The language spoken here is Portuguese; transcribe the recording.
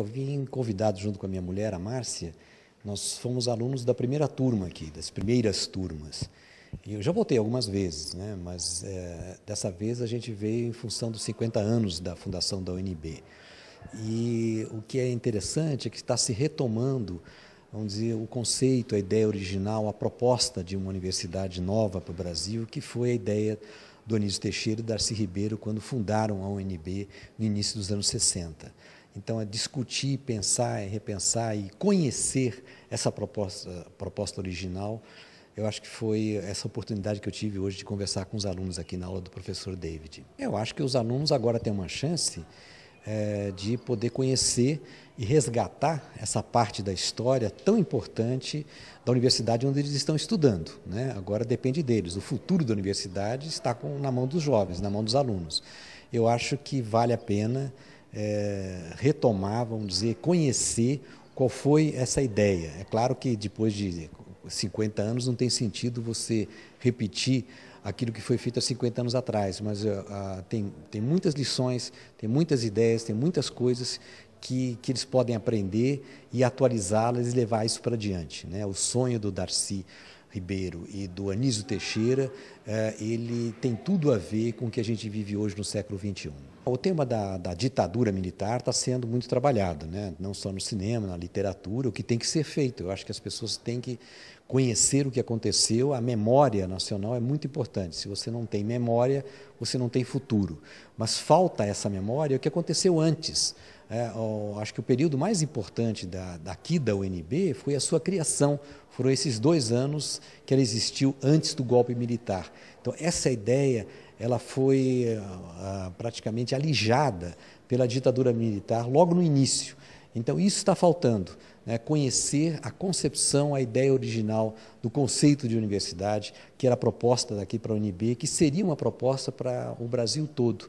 Eu vim convidado junto com a minha mulher, a Márcia. Nós fomos alunos da primeira turma aqui, das primeiras turmas. eu já voltei algumas vezes, né? mas é, dessa vez a gente veio em função dos 50 anos da fundação da UNB. E o que é interessante é que está se retomando, vamos dizer, o conceito, a ideia original, a proposta de uma universidade nova para o Brasil, que foi a ideia do Anísio Teixeira e Darcy Ribeiro quando fundaram a UNB no início dos anos 60. Então, é discutir, pensar, é repensar e conhecer essa proposta, proposta original. Eu acho que foi essa oportunidade que eu tive hoje de conversar com os alunos aqui na aula do professor David. Eu acho que os alunos agora têm uma chance é, de poder conhecer e resgatar essa parte da história tão importante da universidade onde eles estão estudando. Né? Agora depende deles. O futuro da universidade está com, na mão dos jovens, na mão dos alunos. Eu acho que vale a pena é, retomar, vamos dizer, conhecer qual foi essa ideia. É claro que depois de 50 anos não tem sentido você repetir aquilo que foi feito há 50 anos atrás, mas eh, ah, tem, tem muitas lições, tem muitas ideias, tem muitas coisas que, que eles podem aprender e atualizá-las e levar isso para diante. Né? O sonho do Darcy Ribeiro e do Anísio Teixeira, é, ele tem tudo a ver com o que a gente vive hoje no século XXI. O tema da, da ditadura militar está sendo muito trabalhado, né? não só no cinema, na literatura, o que tem que ser feito. Eu acho que as pessoas têm que conhecer o que aconteceu. A memória nacional é muito importante. Se você não tem memória, você não tem futuro. Mas falta essa memória, é o que aconteceu antes é, o, acho que o período mais importante da, daqui da UNB foi a sua criação. Foram esses dois anos que ela existiu antes do golpe militar. Então, essa ideia ela foi ah, ah, praticamente alijada pela ditadura militar logo no início. Então, isso está faltando. Né? Conhecer a concepção, a ideia original do conceito de universidade, que era proposta daqui para a UNB, que seria uma proposta para o Brasil todo.